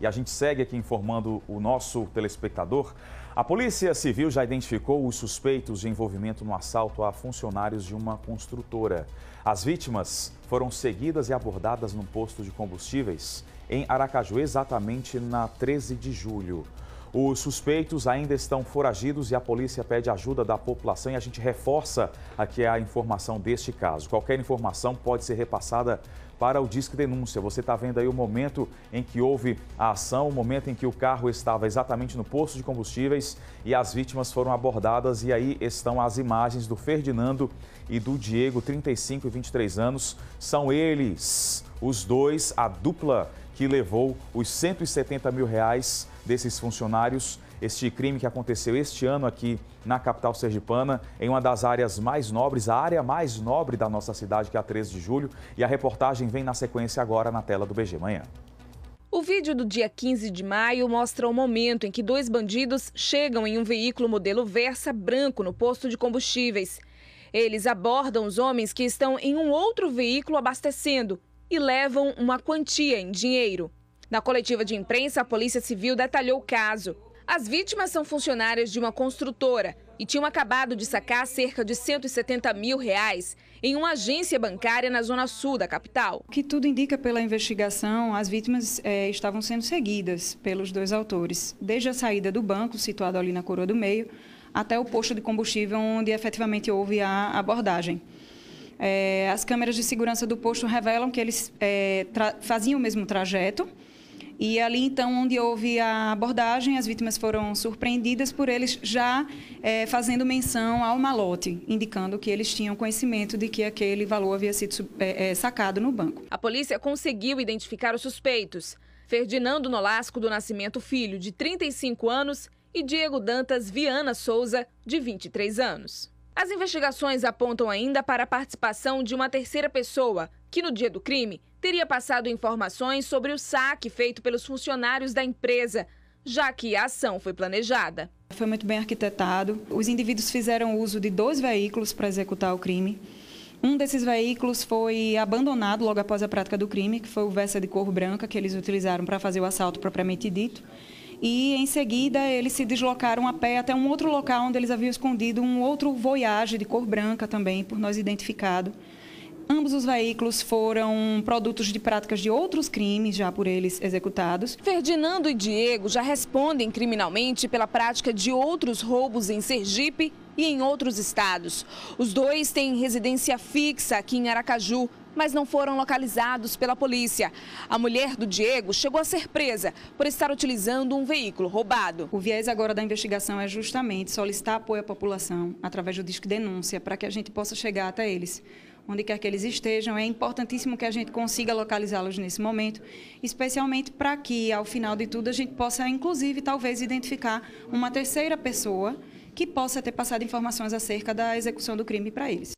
E a gente segue aqui informando o nosso telespectador. A Polícia Civil já identificou os suspeitos de envolvimento no assalto a funcionários de uma construtora. As vítimas foram seguidas e abordadas no posto de combustíveis em Aracaju, exatamente na 13 de julho. Os suspeitos ainda estão foragidos e a polícia pede ajuda da população e a gente reforça aqui a informação deste caso. Qualquer informação pode ser repassada para o Disque Denúncia. Você está vendo aí o momento em que houve a ação, o momento em que o carro estava exatamente no posto de combustíveis e as vítimas foram abordadas. E aí estão as imagens do Ferdinando e do Diego, 35 e 23 anos. São eles, os dois, a dupla que levou os 170 mil reais desses funcionários. Este crime que aconteceu este ano aqui na capital sergipana, em uma das áreas mais nobres, a área mais nobre da nossa cidade, que é a 13 de julho. E a reportagem vem na sequência agora na tela do BG Manhã. O vídeo do dia 15 de maio mostra o momento em que dois bandidos chegam em um veículo modelo Versa branco no posto de combustíveis. Eles abordam os homens que estão em um outro veículo abastecendo e levam uma quantia em dinheiro. Na coletiva de imprensa, a Polícia Civil detalhou o caso. As vítimas são funcionárias de uma construtora e tinham acabado de sacar cerca de 170 mil reais em uma agência bancária na zona sul da capital. O que tudo indica pela investigação, as vítimas é, estavam sendo seguidas pelos dois autores, desde a saída do banco, situado ali na Coroa do Meio, até o posto de combustível onde efetivamente houve a abordagem. É, as câmeras de segurança do posto revelam que eles é, faziam o mesmo trajeto. E ali, então, onde houve a abordagem, as vítimas foram surpreendidas por eles já é, fazendo menção ao malote, indicando que eles tinham conhecimento de que aquele valor havia sido é, é, sacado no banco. A polícia conseguiu identificar os suspeitos. Ferdinando Nolasco do Nascimento Filho, de 35 anos, e Diego Dantas Viana Souza, de 23 anos. As investigações apontam ainda para a participação de uma terceira pessoa, que no dia do crime teria passado informações sobre o saque feito pelos funcionários da empresa, já que a ação foi planejada. Foi muito bem arquitetado. Os indivíduos fizeram uso de dois veículos para executar o crime. Um desses veículos foi abandonado logo após a prática do crime, que foi o Versa de cor branca que eles utilizaram para fazer o assalto propriamente dito e em seguida eles se deslocaram a pé até um outro local onde eles haviam escondido um outro voyage de cor branca também, por nós identificado. Ambos os veículos foram produtos de práticas de outros crimes já por eles executados. Ferdinando e Diego já respondem criminalmente pela prática de outros roubos em Sergipe e em outros estados. Os dois têm residência fixa aqui em Aracaju, mas não foram localizados pela polícia. A mulher do Diego chegou a ser presa por estar utilizando um veículo roubado. O viés agora da investigação é justamente solicitar apoio à população através do disco denúncia para que a gente possa chegar até eles onde quer que eles estejam. É importantíssimo que a gente consiga localizá-los nesse momento, especialmente para que, ao final de tudo, a gente possa, inclusive, talvez, identificar uma terceira pessoa que possa ter passado informações acerca da execução do crime para eles.